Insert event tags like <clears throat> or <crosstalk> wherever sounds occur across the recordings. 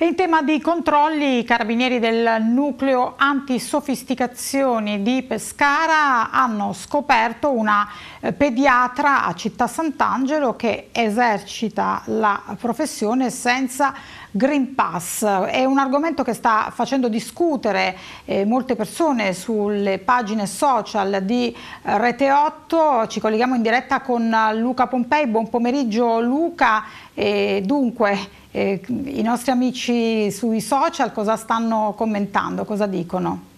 In tema di controlli, i carabinieri del nucleo antisofisticazioni di Pescara hanno scoperto una eh, pediatra a Città Sant'Angelo che esercita la professione senza Green Pass. È un argomento che sta facendo discutere eh, molte persone sulle pagine social di eh, Rete 8. Ci colleghiamo in diretta con eh, Luca Pompei. Buon pomeriggio Luca. E dunque, eh, i nostri amici sui social cosa stanno commentando, cosa dicono?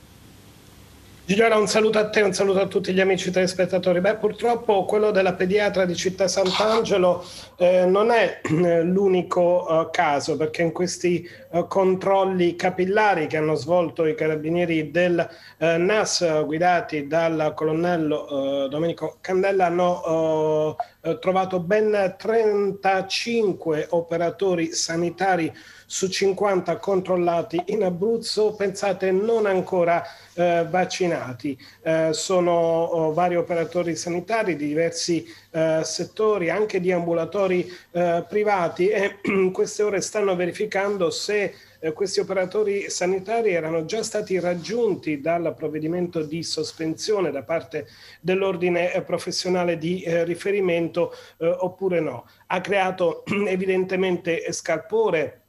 Giuliano, un saluto a te, un saluto a tutti gli amici telespettatori. Beh, purtroppo quello della pediatra di Città Sant'Angelo eh, non è eh, l'unico eh, caso, perché in questi eh, controlli capillari che hanno svolto i carabinieri del eh, NAS, guidati dal colonnello eh, Domenico Candella, hanno trovato ben 35 operatori sanitari su 50 controllati in Abruzzo, pensate non ancora vaccinati impegnati. Eh, sono oh, vari operatori sanitari di diversi eh, settori, anche di ambulatori eh, privati e in <clears throat> queste ore stanno verificando se eh, questi operatori sanitari erano già stati raggiunti dal provvedimento di sospensione da parte dell'ordine eh, professionale di eh, riferimento oppure no. Ha creato <clears throat> evidentemente scalpore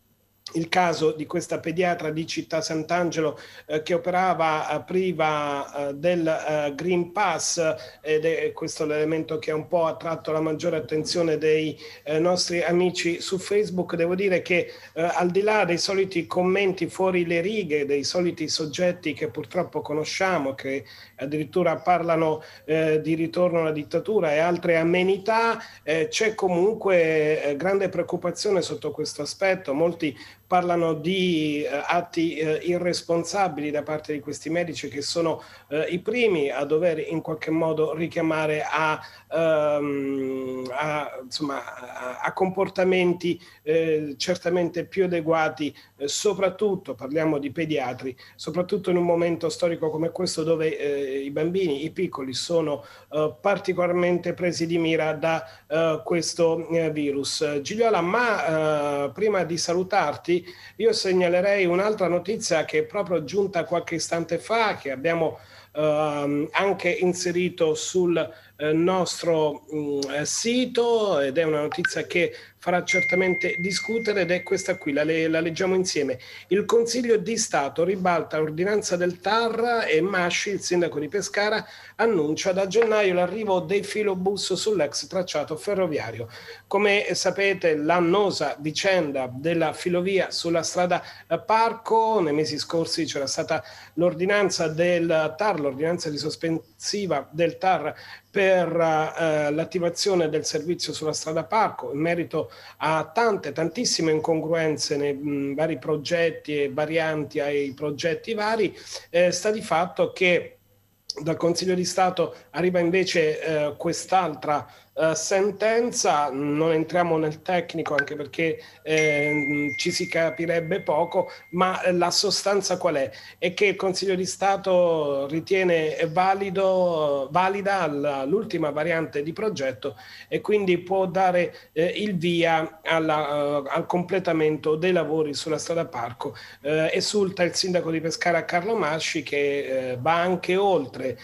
il caso di questa pediatra di Città Sant'Angelo eh, che operava eh, priva eh, del eh, Green Pass eh, ed è questo l'elemento che ha un po' attratto la maggiore attenzione dei eh, nostri amici su Facebook. Devo dire che al di là dei soliti commenti fuori le righe, dei soliti soggetti che purtroppo conosciamo, che addirittura parlano di ritorno alla dittatura e altre amenità, c'è comunque grande preoccupazione sotto questo aspetto. Molti parlano di eh, atti eh, irresponsabili da parte di questi medici che sono eh, i primi a dover in qualche modo richiamare a, ehm, a, insomma, a, a comportamenti eh, certamente più adeguati, eh, soprattutto, parliamo di pediatri, soprattutto in un momento storico come questo dove eh, i bambini, i piccoli sono particolarmente presi di mira da questo virus. Gigliola, ma prima di salutarti, io segnalerei un'altra notizia che è proprio giunta qualche istante fa, che abbiamo ehm, anche inserito sul eh, nostro mh, mm, eh, sito ed è una notizia che farà certamente discutere ed è questa qui, la, la leggiamo insieme. Il Consiglio di Stato ribalta l'ordinanza del TAR e Masci, il sindaco di Pescara, annuncia da gennaio l'arrivo dei filobus sull'ex tracciato ferroviario. Come sapete l'annosa vicenda della filovia sulla strada Parco, nei mesi scorsi c'era stata l'ordinanza del TAR, l'ordinanza di sospensiva del TAR per eh, l'attivazione del servizio sulla strada parco in merito a tante, tantissime incongruenze nei mh, vari progetti e varianti ai progetti vari, eh, sta di fatto che dal Consiglio di Stato arriva invece eh, quest'altra eh, sentenza, non entriamo nel tecnico anche perché eh, ci si capirebbe poco, ma la sostanza qual è? È che il Consiglio di Stato ritiene valido, valida l'ultima variante di progetto e quindi può dare eh, il via alla, eh, al completamento dei lavori sulla strada Parco. Eh, esulta il sindaco di Pescara Carlo Masci che va anche oltre settembre, eh,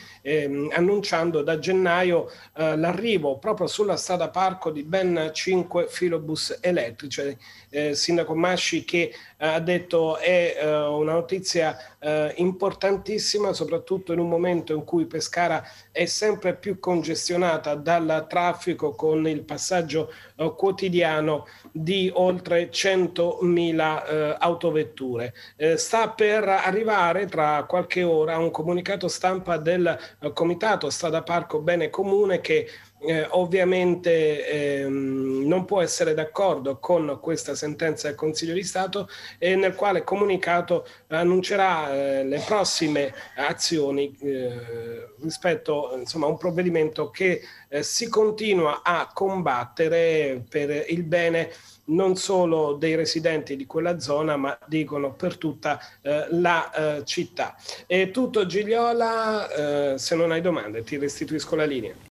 ehm, annunciando da gennaio eh, l'arrivo proprio sulla strada parco di ben 5 filobus elettrici. Cioè, eh, Sindaco Masci che eh, ha detto è eh, una notizia eh, importantissima, soprattutto in un momento in cui Pescara è sempre più congestionata dal traffico con il passaggio eh, quotidiano di oltre 100.000 eh, autovetture. Eh, sta per arrivare tra qualche ora un comunicato stampa del eh, Comitato Strada Parco Bene Comune che eh, ovviamente ehm, non può essere d'accordo con questa sentenza del Consiglio di Stato e nel quale comunicato annuncerà eh, le prossime azioni eh, rispetto insomma, a un provvedimento che eh, si continua a combattere per il bene non solo dei residenti di quella zona, ma dicono per tutta eh, la eh, città. È tutto Gigliola, eh, se non hai domande ti restituisco la linea.